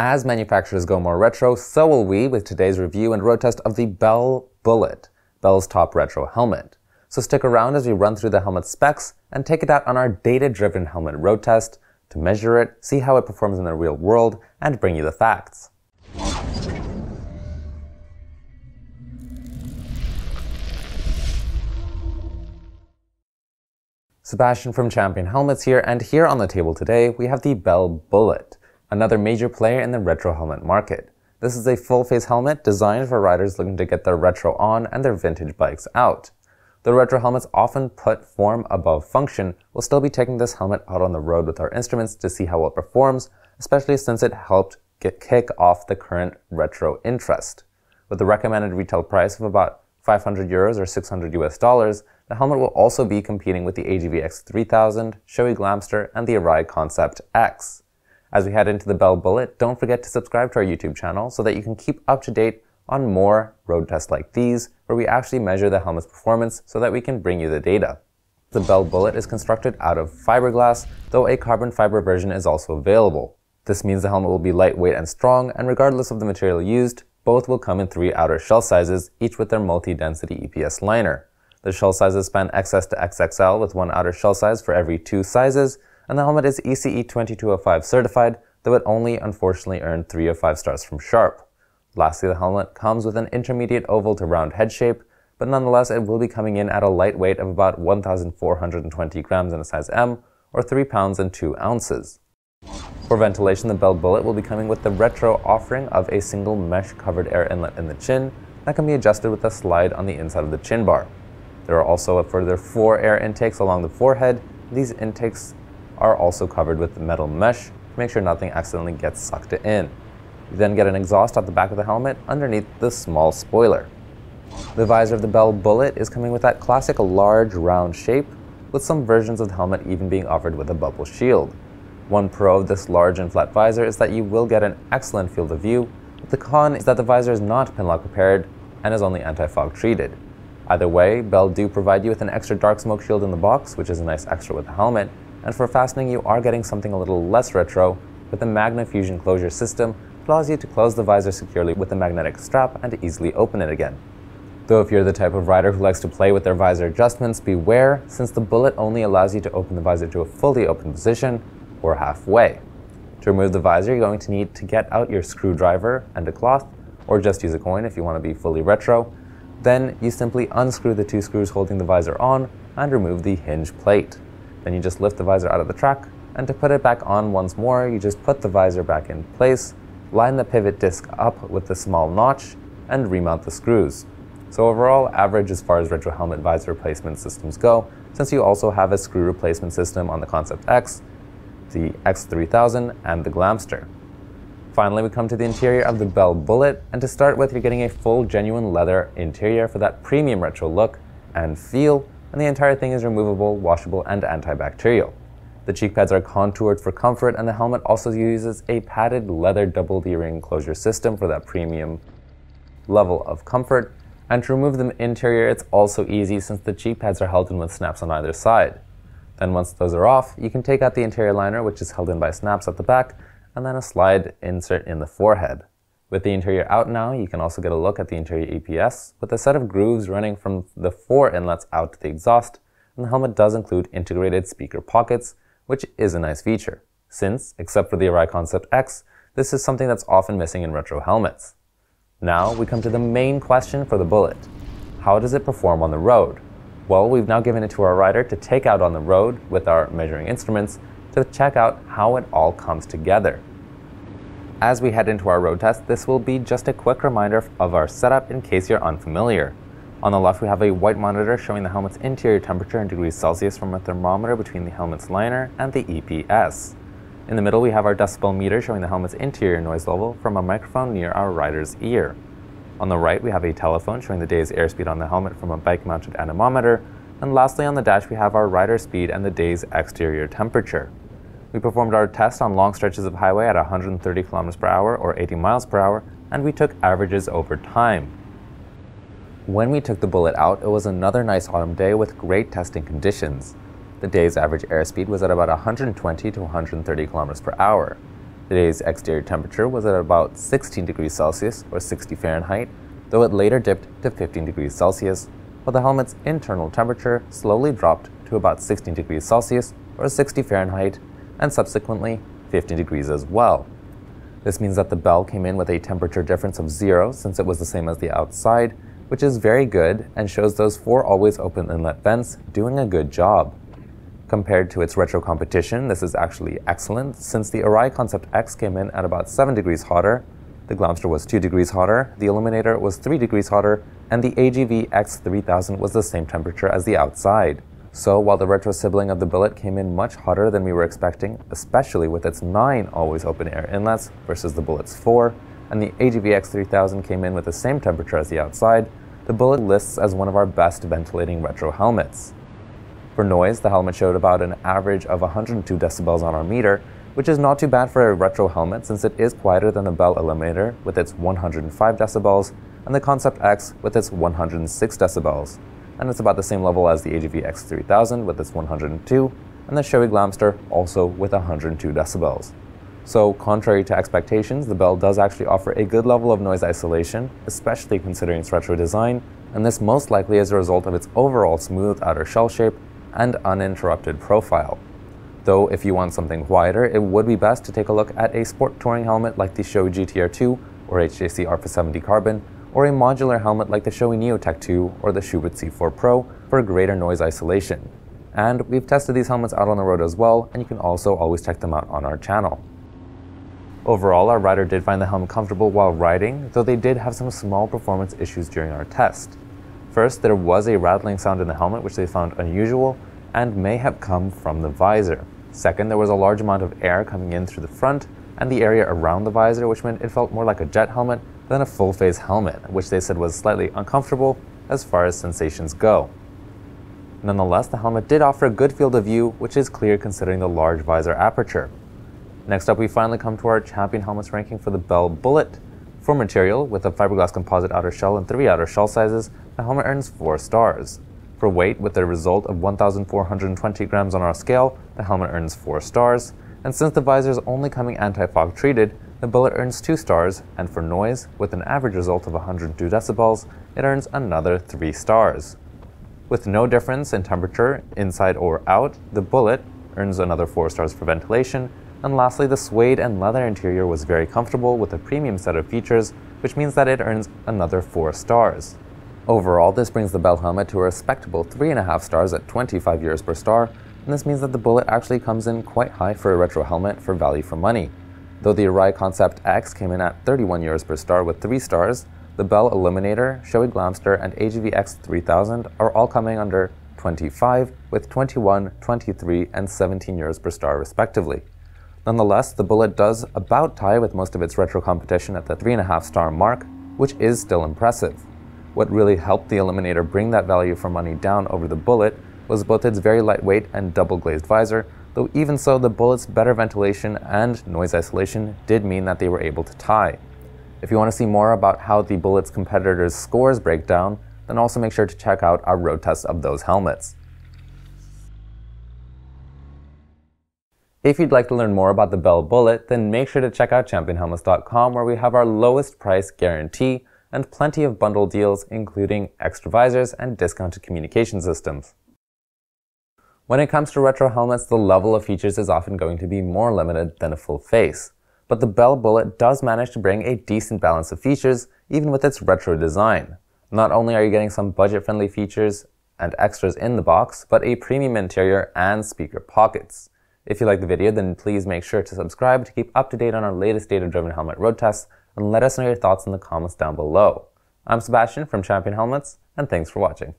As manufacturers go more retro, so will we with today's review and road test of the Bell Bullet, Bell's top retro helmet. So stick around as we run through the helmet specs and take it out on our data-driven helmet road test to measure it, see how it performs in the real world, and bring you the facts. Sebastian from Champion Helmets here, and here on the table today we have the Bell Bullet another major player in the retro helmet market. This is a full-face helmet designed for riders looking to get their retro on and their vintage bikes out. The retro helmets often put form above function. We'll still be taking this helmet out on the road with our instruments to see how well it performs, especially since it helped get kick off the current retro interest. With a recommended retail price of about 500 euros or 600 US dollars, the helmet will also be competing with the AGVX 3000, Shoei Glamster, and the Arai Concept X. As we head into the Bell Bullet, don't forget to subscribe to our YouTube channel so that you can keep up to date on more road tests like these, where we actually measure the helmet's performance so that we can bring you the data. The Bell Bullet is constructed out of fiberglass, though a carbon fiber version is also available. This means the helmet will be lightweight and strong, and regardless of the material used, both will come in three outer shell sizes, each with their multi-density EPS liner. The shell sizes span XS to XXL with one outer shell size for every two sizes, and the helmet is ECE 2205 certified, though it only unfortunately earned 3 of 5 stars from Sharp. Lastly, the helmet comes with an intermediate oval to round head shape, but nonetheless it will be coming in at a light weight of about 1,420 grams in a size M, or 3 pounds and 2 ounces. For ventilation, the Bell Bullet will be coming with the retro offering of a single mesh covered air inlet in the chin that can be adjusted with a slide on the inside of the chin bar. There are also a further four air intakes along the forehead. These intakes are also covered with metal mesh to make sure nothing accidentally gets sucked in. You then get an exhaust out the back of the helmet underneath the small spoiler. The visor of the Bell Bullet is coming with that classic large round shape, with some versions of the helmet even being offered with a bubble shield. One pro of this large and flat visor is that you will get an excellent field of view, but the con is that the visor is not pinlock prepared and is only anti-fog treated. Either way, Bell do provide you with an extra dark smoke shield in the box, which is a nice extra with the helmet, and for fastening, you are getting something a little less retro, but the Magna Fusion closure system allows you to close the visor securely with a magnetic strap and easily open it again. Though if you're the type of rider who likes to play with their visor adjustments, beware, since the bullet only allows you to open the visor to a fully open position, or halfway. To remove the visor, you're going to need to get out your screwdriver and a cloth, or just use a coin if you want to be fully retro. Then you simply unscrew the two screws holding the visor on and remove the hinge plate. Then you just lift the visor out of the track, and to put it back on once more, you just put the visor back in place, line the pivot disc up with the small notch, and remount the screws. So overall, average as far as retro helmet visor replacement systems go, since you also have a screw replacement system on the Concept X, the X3000, and the Glamster. Finally, we come to the interior of the Bell Bullet, and to start with, you're getting a full genuine leather interior for that premium retro look and feel, and the entire thing is removable, washable, and antibacterial. The cheek pads are contoured for comfort, and the helmet also uses a padded leather double ring closure system for that premium level of comfort. And to remove the interior, it's also easy since the cheek pads are held in with snaps on either side. Then once those are off, you can take out the interior liner, which is held in by snaps at the back, and then a slide insert in the forehead. With the interior out now, you can also get a look at the interior EPS with a set of grooves running from the four inlets out to the exhaust, and the helmet does include integrated speaker pockets, which is a nice feature, since, except for the Arai Concept X, this is something that's often missing in retro helmets. Now, we come to the main question for the Bullet. How does it perform on the road? Well, we've now given it to our rider to take out on the road with our measuring instruments to check out how it all comes together. As we head into our road test, this will be just a quick reminder of our setup in case you're unfamiliar. On the left, we have a white monitor showing the helmet's interior temperature in degrees Celsius from a thermometer between the helmet's liner and the EPS. In the middle, we have our decibel meter showing the helmet's interior noise level from a microphone near our rider's ear. On the right, we have a telephone showing the day's airspeed on the helmet from a bike-mounted anemometer, and lastly on the dash we have our rider speed and the day's exterior temperature. We performed our test on long stretches of highway at 130 kilometers per hour or 80 miles per hour, and we took averages over time. When we took the bullet out, it was another nice autumn day with great testing conditions. The day's average airspeed was at about 120 to 130 kilometers per hour. The day's exterior temperature was at about 16 degrees Celsius or 60 Fahrenheit, though it later dipped to 15 degrees Celsius, while the helmet's internal temperature slowly dropped to about 16 degrees Celsius or 60 Fahrenheit and subsequently 50 degrees as well. This means that the bell came in with a temperature difference of zero since it was the same as the outside, which is very good and shows those four always open inlet vents doing a good job. Compared to its retro competition, this is actually excellent since the Arai Concept X came in at about 7 degrees hotter, the Glamster was 2 degrees hotter, the Illuminator was 3 degrees hotter, and the AGV X3000 was the same temperature as the outside. So, while the retro sibling of the billet came in much hotter than we were expecting, especially with its 9 always open air inlets versus the bullet's 4, and the AGVX 3000 came in with the same temperature as the outside, the bullet lists as one of our best ventilating retro helmets. For noise, the helmet showed about an average of 102 decibels on our meter, which is not too bad for a retro helmet since it is quieter than the Bell Eliminator with its 105 decibels and the Concept X with its 106 decibels and it's about the same level as the AGV X3000 with its 102, and the Chevy Glamster also with 102 decibels. So contrary to expectations, the Bell does actually offer a good level of noise isolation, especially considering its retro design, and this most likely as a result of its overall smooth outer shell shape and uninterrupted profile. Though if you want something quieter, it would be best to take a look at a sport touring helmet like the Shoei GTR 2 or HJC R470 Carbon, or a modular helmet like the Shoei Neotech 2 or the Schubert C4 Pro for greater noise isolation. And we've tested these helmets out on the road as well, and you can also always check them out on our channel. Overall, our rider did find the helmet comfortable while riding, though they did have some small performance issues during our test. First, there was a rattling sound in the helmet which they found unusual and may have come from the visor. Second, there was a large amount of air coming in through the front, and the area around the visor, which meant it felt more like a jet helmet than a full face helmet, which they said was slightly uncomfortable as far as sensations go. Nonetheless, the helmet did offer a good field of view, which is clear considering the large visor aperture. Next up, we finally come to our champion helmets ranking for the Bell Bullet. For material, with a fiberglass composite outer shell and three outer shell sizes, the helmet earns four stars. For weight, with a result of 1,420 grams on our scale, the helmet earns four stars and since the visor is only coming anti-fog treated, the bullet earns 2 stars, and for noise, with an average result of 102 decibels, it earns another 3 stars. With no difference in temperature, inside or out, the bullet earns another 4 stars for ventilation, and lastly, the suede and leather interior was very comfortable with a premium set of features, which means that it earns another 4 stars. Overall, this brings the Bell helmet to a respectable 3.5 stars at 25 euros per star, and this means that the bullet actually comes in quite high for a retro helmet for value for money. Though the Arai Concept X came in at 31 euros per star with 3 stars, the Bell Illuminator, Shoei Glamster, and AGVX 3000 are all coming under 25 with 21, 23, and 17 euros per star respectively. Nonetheless, the Bullet does about tie with most of its retro competition at the 3.5 star mark, which is still impressive. What really helped the Eliminator bring that value for money down over the Bullet was both its very lightweight and double glazed visor, though even so, the Bullet's better ventilation and noise isolation did mean that they were able to tie. If you want to see more about how the Bullet's competitors' scores break down, then also make sure to check out our road test of those helmets. If you'd like to learn more about the Bell Bullet, then make sure to check out championhelmets.com where we have our lowest price guarantee and plenty of bundle deals including extra visors and discounted communication systems. When it comes to retro helmets, the level of features is often going to be more limited than a full face. But the Bell Bullet does manage to bring a decent balance of features, even with its retro design. Not only are you getting some budget-friendly features and extras in the box, but a premium interior and speaker pockets. If you like the video, then please make sure to subscribe to keep up to date on our latest data-driven helmet road tests, and let us know your thoughts in the comments down below. I'm Sebastian from Champion Helmets, and thanks for watching.